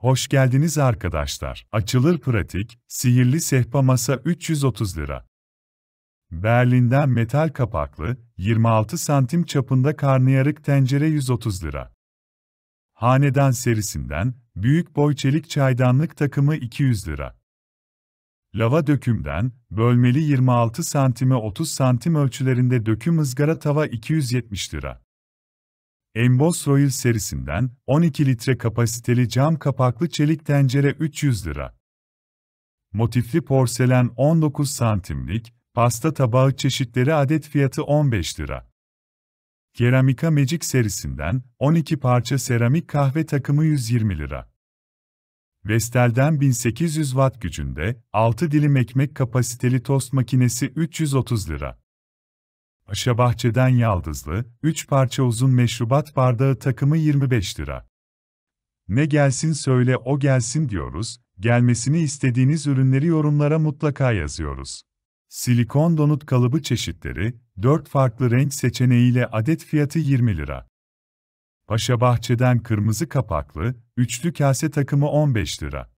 Hoş geldiniz arkadaşlar. Açılır pratik, sihirli sehpa masa 330 lira. Berlin'den metal kapaklı, 26 santim çapında karnıyarık tencere 130 lira. Hanedan serisinden, büyük boy çelik çaydanlık takımı 200 lira. Lava dökümden, bölmeli 26 santime 30 santim ölçülerinde döküm ızgara tava 270 lira. Emboss Royal serisinden 12 litre kapasiteli cam kapaklı çelik tencere 300 lira. Motifli porselen 19 santimlik, pasta tabağı çeşitleri adet fiyatı 15 lira. Keramika Magic serisinden 12 parça seramik kahve takımı 120 lira. Vestel'den 1800 watt gücünde 6 dilim ekmek kapasiteli tost makinesi 330 lira. Paşa Bahçe'den yaldızlı, 3 parça uzun meşrubat bardağı takımı 25 lira. Ne gelsin söyle o gelsin diyoruz, gelmesini istediğiniz ürünleri yorumlara mutlaka yazıyoruz. Silikon donut kalıbı çeşitleri, 4 farklı renk seçeneğiyle adet fiyatı 20 lira. Paşa Bahçe'den kırmızı kapaklı, üçlü kase takımı 15 lira.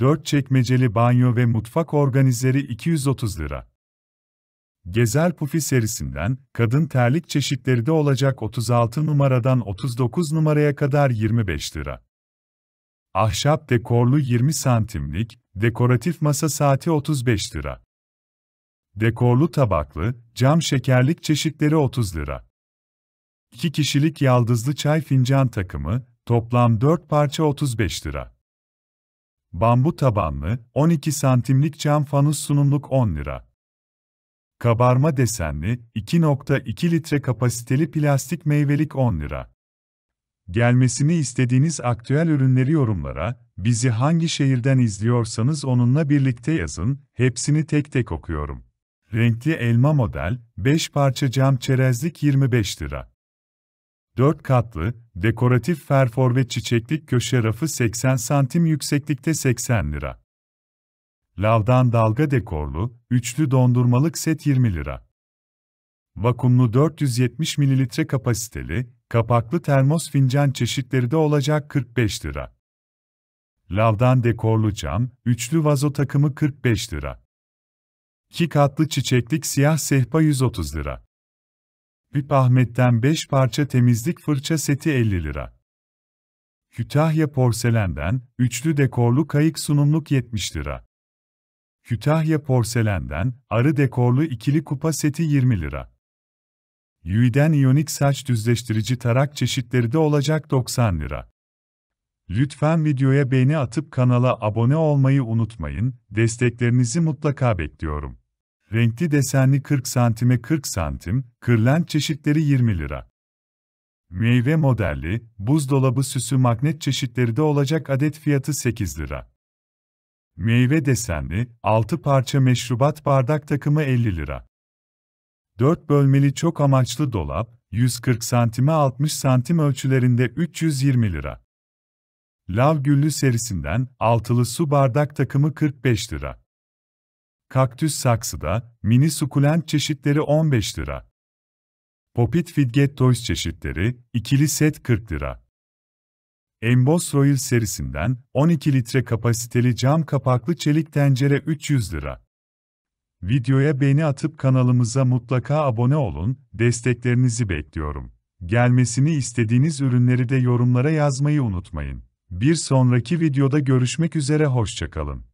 4 çekmeceli banyo ve mutfak organizeri 230 lira. Gezel Pufi serisinden, kadın terlik çeşitleri de olacak 36 numaradan 39 numaraya kadar 25 lira. Ahşap dekorlu 20 santimlik, dekoratif masa saati 35 lira. Dekorlu tabaklı, cam şekerlik çeşitleri 30 lira. 2 kişilik yaldızlı çay fincan takımı, toplam 4 parça 35 lira. Bambu tabanlı, 12 santimlik cam fanus sunumluk 10 lira. Kabarma desenli, 2.2 litre kapasiteli plastik meyvelik 10 lira. Gelmesini istediğiniz aktüel ürünleri yorumlara, bizi hangi şehirden izliyorsanız onunla birlikte yazın, hepsini tek tek okuyorum. Renkli elma model, 5 parça cam çerezlik 25 lira. 4 katlı, dekoratif ferfor ve çiçeklik köşe rafı 80 santim yükseklikte 80 lira. Lavdan dalga dekorlu, üçlü dondurmalık set 20 lira. Vakumlu 470 ml kapasiteli, kapaklı termos fincan çeşitleri de olacak 45 lira. Lavdan dekorlu cam, üçlü vazo takımı 45 lira. 2 katlı çiçeklik siyah sehpa 130 lira. Bip Ahmet'ten 5 parça temizlik fırça seti 50 lira. Kütahya porselenden, üçlü dekorlu kayık sunumluk 70 lira. Kütahya porselenden, arı dekorlu ikili kupa seti 20 lira. Yüiden iyonik saç düzleştirici tarak çeşitleri de olacak 90 lira. Lütfen videoya beğeni atıp kanala abone olmayı unutmayın, desteklerinizi mutlaka bekliyorum. Renkli desenli 40 santime 40 cm kırlent çeşitleri 20 lira. Meyve modelli, buzdolabı süsü magnet çeşitleri de olacak adet fiyatı 8 lira. Meyve desenli, 6 parça meşrubat bardak takımı 50 lira. 4 bölmeli çok amaçlı dolap, 140 santime 60 santim ölçülerinde 320 lira. Lav güllü serisinden altılı su bardak takımı 45 lira. Kaktüs saksıda mini sukulent çeşitleri 15 lira. Popit fidget toys çeşitleri ikili set 40 lira. Emboss Royal serisinden 12 litre kapasiteli cam kapaklı çelik tencere 300 lira. Videoya beğeni atıp kanalımıza mutlaka abone olun, desteklerinizi bekliyorum. Gelmesini istediğiniz ürünleri de yorumlara yazmayı unutmayın. Bir sonraki videoda görüşmek üzere hoşçakalın.